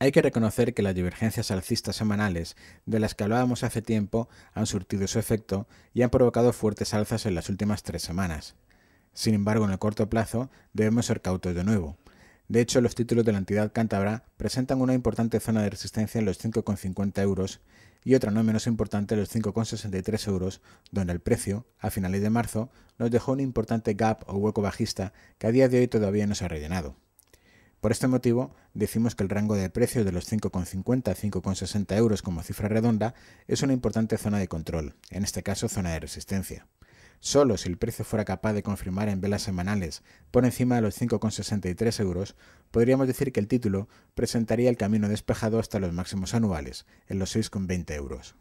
Hay que reconocer que las divergencias alcistas semanales de las que hablábamos hace tiempo han surtido su efecto y han provocado fuertes alzas en las últimas tres semanas. Sin embargo, en el corto plazo debemos ser cautos de nuevo. De hecho, los títulos de la entidad cántabra presentan una importante zona de resistencia en los 5,50 euros y otra no menos importante en los 5,63 euros, donde el precio, a finales de marzo, nos dejó un importante gap o hueco bajista que a día de hoy todavía no se ha rellenado. Por este motivo, decimos que el rango de precios de los 5,50 a 5,60 euros como cifra redonda es una importante zona de control, en este caso zona de resistencia. Solo si el precio fuera capaz de confirmar en velas semanales por encima de los 5,63 euros, podríamos decir que el título presentaría el camino despejado hasta los máximos anuales, en los 6,20 euros.